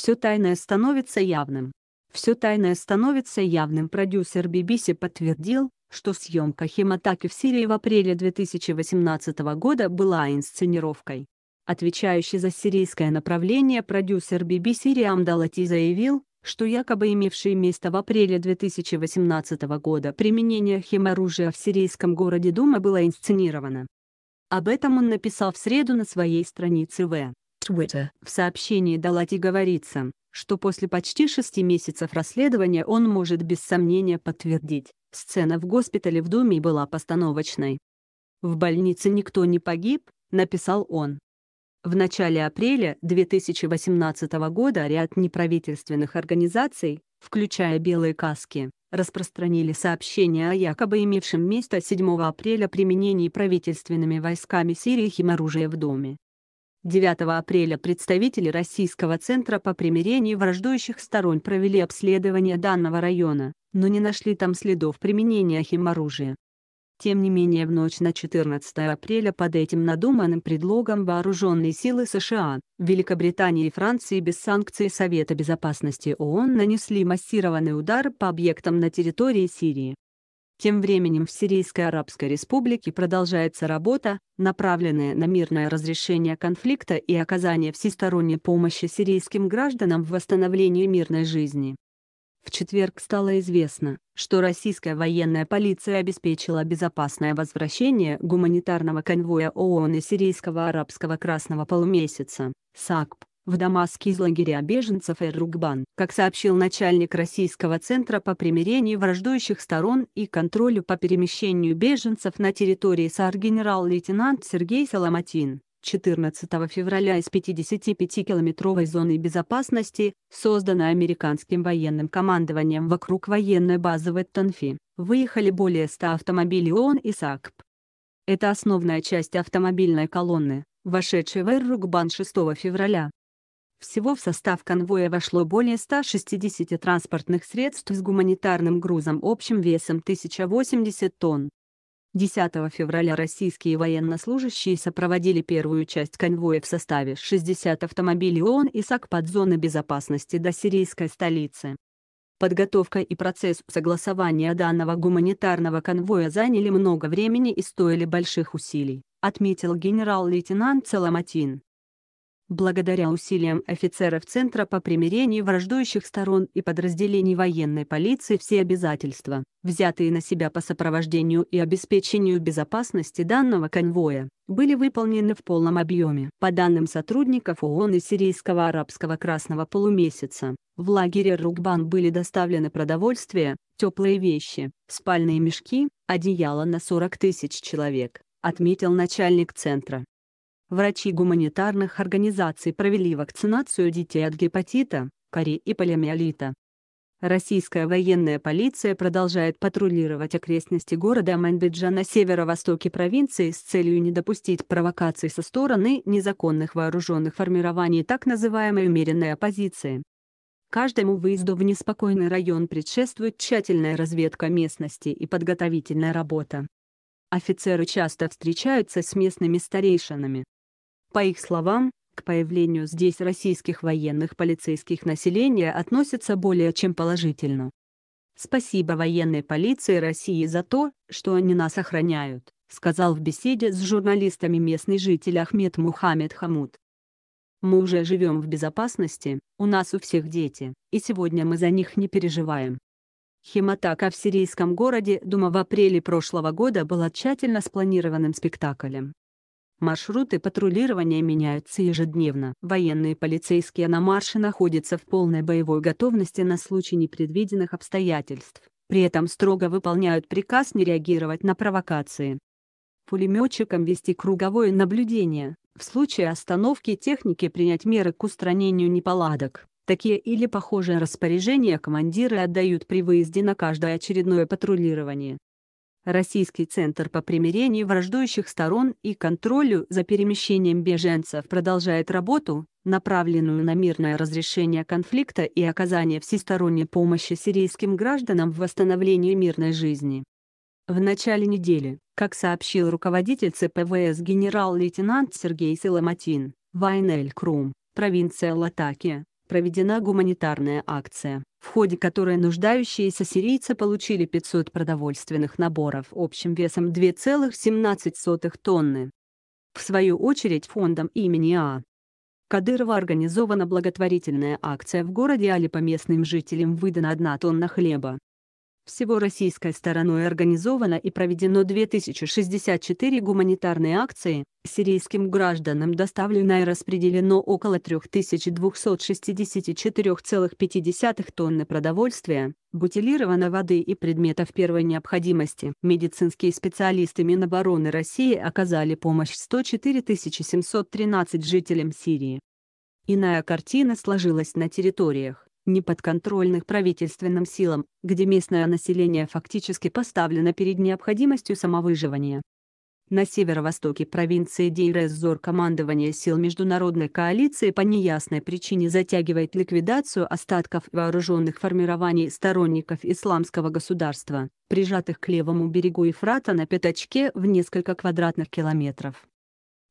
Все тайное становится явным. Все тайное становится явным. Продюсер BBC подтвердил, что съемка химатаки в Сирии в апреле 2018 года была инсценировкой. Отвечающий за сирийское направление продюсер BBC Риам Далати заявил, что якобы имевшие место в апреле 2018 года применение химоружия в сирийском городе Дума было инсценировано. Об этом он написал в среду на своей странице в Twitter. В сообщении Далати говорится, что после почти шести месяцев расследования он может без сомнения подтвердить, сцена в госпитале в доме была постановочной. «В больнице никто не погиб», — написал он. В начале апреля 2018 года ряд неправительственных организаций, включая «Белые каски», распространили сообщение о якобы имевшем место 7 апреля применении правительственными войсками Сирии химоружия в доме, 9 апреля представители Российского центра по примирению враждующих сторон провели обследование данного района, но не нашли там следов применения химоружия. Тем не менее в ночь на 14 апреля под этим надуманным предлогом вооруженные силы США, Великобритании и Франции без санкций Совета Безопасности ООН нанесли массированный удар по объектам на территории Сирии. Тем временем в Сирийской Арабской Республике продолжается работа, направленная на мирное разрешение конфликта и оказание всесторонней помощи сирийским гражданам в восстановлении мирной жизни. В четверг стало известно, что российская военная полиция обеспечила безопасное возвращение гуманитарного конвоя ООН и Сирийского арабского красного полумесяца, САКП, в Дамаске из лагеря беженцев Ругбан, Как сообщил начальник Российского центра по примирению враждующих сторон и контролю по перемещению беженцев на территории САР генерал-лейтенант Сергей Соломатин, 14 февраля из 55-километровой зоны безопасности, созданной американским военным командованием вокруг военной базы в Эттонфи, выехали более 100 автомобилей ООН и САКП. Это основная часть автомобильной колонны, вошедшей в Ругбан 6 февраля. Всего в состав конвоя вошло более 160 транспортных средств с гуманитарным грузом общим весом 1080 тонн. 10 февраля российские военнослужащие сопроводили первую часть конвоя в составе 60 автомобилей ООН и САК под зоны безопасности до сирийской столицы. Подготовка и процесс согласования данного гуманитарного конвоя заняли много времени и стоили больших усилий, отметил генерал-лейтенант Соломатин благодаря усилиям офицеров Центра по примирению враждующих сторон и подразделений военной полиции все обязательства, взятые на себя по сопровождению и обеспечению безопасности данного конвоя, были выполнены в полном объеме. По данным сотрудников ООН и Сирийского арабского красного полумесяца, в лагере Рукбан были доставлены продовольствие, теплые вещи, спальные мешки, одеяло на 40 тысяч человек, отметил начальник центра. Врачи гуманитарных организаций провели вакцинацию детей от гепатита, кори и полиомиелита. Российская военная полиция продолжает патрулировать окрестности города Манбиджа на северо-востоке провинции с целью не допустить провокаций со стороны незаконных вооруженных формирований так называемой умеренной оппозиции. Каждому выезду в неспокойный район предшествует тщательная разведка местности и подготовительная работа. Офицеры часто встречаются с местными старейшинами, по их словам, к появлению здесь российских военных полицейских население относится более чем положительно. «Спасибо военной полиции России за то, что они нас охраняют», сказал в беседе с журналистами местный житель Ахмед Мухаммед Хамуд. «Мы уже живем в безопасности, у нас у всех дети, и сегодня мы за них не переживаем». Химатака в сирийском городе Дума в апреле прошлого года была тщательно спланированным спектаклем, Маршруты патрулирования меняются ежедневно. Военные полицейские на марше находятся в полной боевой готовности на случай непредвиденных обстоятельств. При этом строго выполняют приказ не реагировать на провокации. Пулеметчикам вести круговое наблюдение, в случае остановки техники принять меры к устранению неполадок. Такие или похожие распоряжения командиры отдают при выезде на каждое очередное патрулирование. Российский центр по примирению враждующих сторон и контролю за перемещением беженцев продолжает работу, направленную на мирное разрешение конфликта и оказание всесторонней помощи сирийским гражданам в восстановлении мирной жизни. В начале недели, как сообщил руководитель ЦПВС генерал-лейтенант Сергей Соломатин, Вайнель Крум, провинция Латакия, проведена гуманитарная акция, в ходе которой нуждающиеся сирийцы получили 500 продовольственных наборов общим весом 2,17 тонны. В свою очередь фондом имени А. Кадырова организована благотворительная акция в городе Али по местным жителям выдана 1 тонна хлеба, всего российской стороной организовано и проведено 2064 гуманитарные акции, сирийским гражданам доставлено и распределено около 3264,5 тонны продовольствия, бутилировано воды и предметов первой необходимости. Медицинские специалисты Минобороны России оказали помощь 104 713 жителям Сирии. Иная картина сложилась на территориях, неподконтрольных правительственным силам, где местное население фактически поставлено перед необходимостью самовыживания. На северо-востоке провинции Дейр-Эз-Зор командование сил международной коалиции по неясной причине затягивает ликвидацию остатков вооруженных формирований сторонников исламского государства, прижатых к левому берегу Ефрата на пятачке в несколько квадратных километров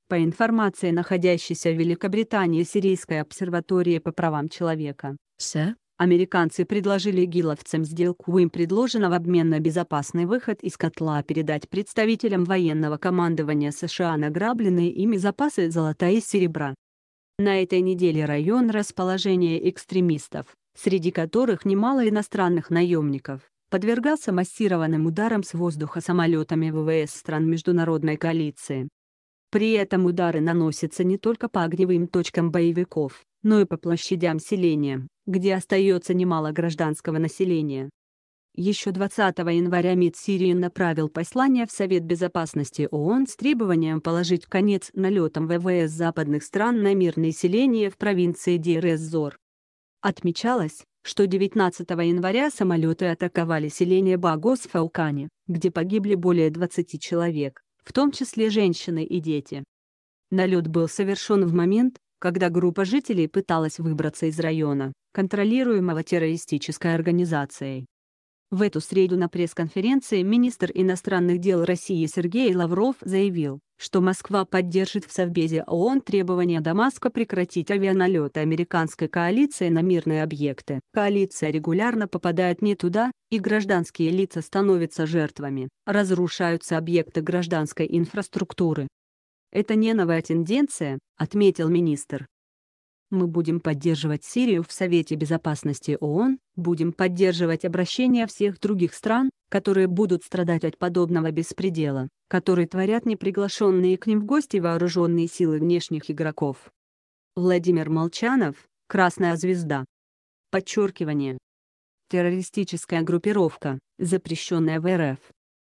по информации находящейся в Великобритании Сирийской обсерватории по правам человека. Все? Американцы предложили гиловцам сделку. Им предложено в обмен на безопасный выход из котла передать представителям военного командования США награбленные ими запасы золота и серебра. На этой неделе район расположения экстремистов, среди которых немало иностранных наемников, подвергался массированным ударам с воздуха самолетами ВВС стран международной коалиции. При этом удары наносятся не только по огневым точкам боевиков, но и по площадям селения, где остается немало гражданского населения. Еще 20 января МИД Сирии направил послание в Совет Безопасности ООН с требованием положить конец налетам ВВС западных стран на мирные селения в провинции Дир-эз-Зор. Отмечалось, что 19 января самолеты атаковали селение Багос Фаукани, где погибли более 20 человек в том числе женщины и дети. Налет был совершен в момент, когда группа жителей пыталась выбраться из района, контролируемого террористической организацией. В эту среду на пресс-конференции министр иностранных дел России Сергей Лавров заявил, что Москва поддержит в Совбезе ООН требования Дамаска прекратить авианалеты американской коалиции на мирные объекты. Коалиция регулярно попадает не туда, и гражданские лица становятся жертвами, разрушаются объекты гражданской инфраструктуры. Это не новая тенденция, отметил министр. Мы будем поддерживать Сирию в Совете Безопасности ООН, будем поддерживать обращения всех других стран, которые будут страдать от подобного беспредела, который творят неприглашенные к ним в гости вооруженные силы внешних игроков. Владимир Молчанов, «Красная звезда». Подчеркивание террористическая группировка, запрещенная в РФ,